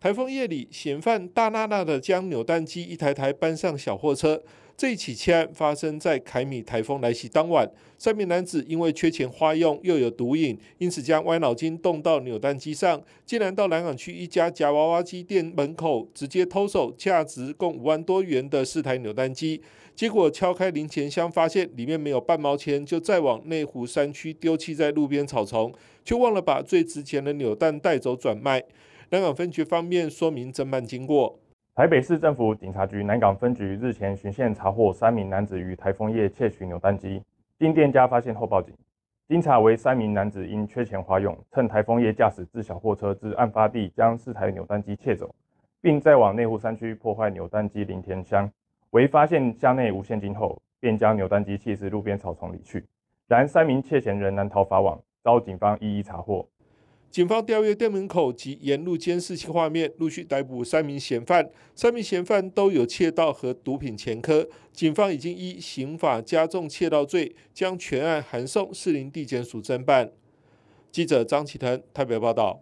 台风夜里，嫌犯大娜娜的将扭蛋机一台台搬上小货车。这一起窃案发生在凯米台风来袭当晚。三名男子因为缺钱花用，又有毒瘾，因此将歪脑筋动到扭蛋机上，竟然到南港区一家夹娃娃机店门口，直接偷走价值共五万多元的四台扭蛋机。结果敲开零钱箱，发现里面没有半毛钱，就再往内湖山区丢弃在路边草丛，却忘了把最值钱的扭蛋带走转卖。南港分局方面说明侦办经过。台北市政府警察局南港分局日前巡线查获三名男子于台风夜窃取扭蛋机，经店家发现后报警。经查，为三名男子因缺钱花用，趁台风夜驾驶自小货车至案发地，将四台扭蛋机窃走，并再往内湖山区破坏扭蛋机林田箱。为发现箱内无现金后，便将扭蛋机弃至路边草丛里去。然三名窃嫌仍难逃法网，遭警方一一查获。警方调阅店门口及沿路监视器画面，陆续逮捕三名嫌犯。三名嫌犯都有窃盗和毒品前科。警方已经依刑法加重窃盗罪，将全案函送士林地检署侦办。记者张启腾台北报道。